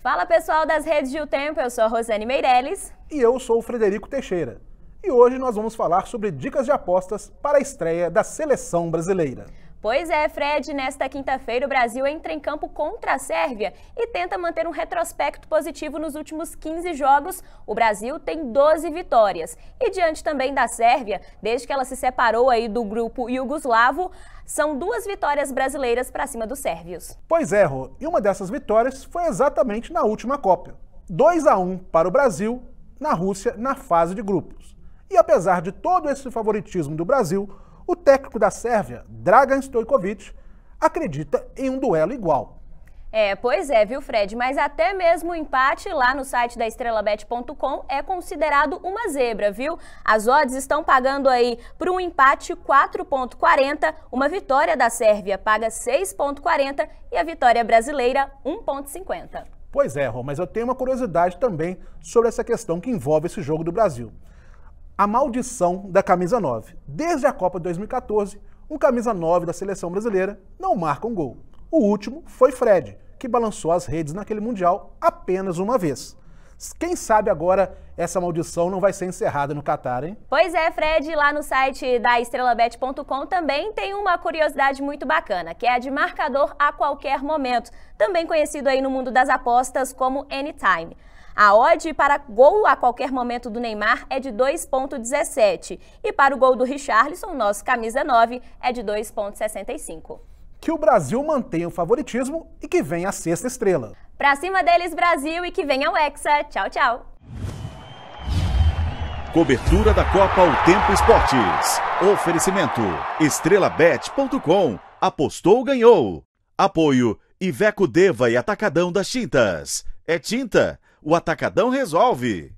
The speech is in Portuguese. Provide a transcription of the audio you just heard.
Fala pessoal das redes de O Tempo, eu sou a Rosane Meirelles. E eu sou o Frederico Teixeira. E hoje nós vamos falar sobre dicas de apostas para a estreia da seleção brasileira. Pois é, Fred, nesta quinta-feira o Brasil entra em campo contra a Sérvia e tenta manter um retrospecto positivo nos últimos 15 jogos. O Brasil tem 12 vitórias. E diante também da Sérvia, desde que ela se separou aí do grupo iugoslavo, são duas vitórias brasileiras para cima dos sérvios. Pois é, Ro e uma dessas vitórias foi exatamente na última Copa. 2 a 1 para o Brasil na Rússia na fase de grupos. E apesar de todo esse favoritismo do Brasil, o técnico da Sérvia, Dragan Stojkovic, acredita em um duelo igual. É, pois é, viu, Fred? Mas até mesmo o empate lá no site da estrelabet.com é considerado uma zebra, viu? As odds estão pagando aí para um empate 4,40, uma vitória da Sérvia paga 6,40 e a vitória brasileira 1,50. Pois é, Rô, mas eu tenho uma curiosidade também sobre essa questão que envolve esse jogo do Brasil a maldição da camisa 9. Desde a Copa de 2014, um camisa 9 da seleção brasileira não marca um gol. O último foi Fred, que balançou as redes naquele Mundial apenas uma vez. Quem sabe agora essa maldição não vai ser encerrada no Catar, hein? Pois é, Fred, lá no site da estrelabet.com também tem uma curiosidade muito bacana, que é a de marcador a qualquer momento, também conhecido aí no mundo das apostas como anytime. A odd para gol a qualquer momento do Neymar é de 2,17 e para o gol do Richarlison, nosso camisa 9, é de 2,65. Que o Brasil mantenha o favoritismo e que venha a sexta estrela. Pra cima deles, Brasil, e que venha o Hexa. Tchau, tchau. Cobertura da Copa O Tempo Esportes. Oferecimento: estrelabet.com. Apostou, ganhou. Apoio: Iveco Deva e Atacadão das Tintas. É tinta o Atacadão resolve.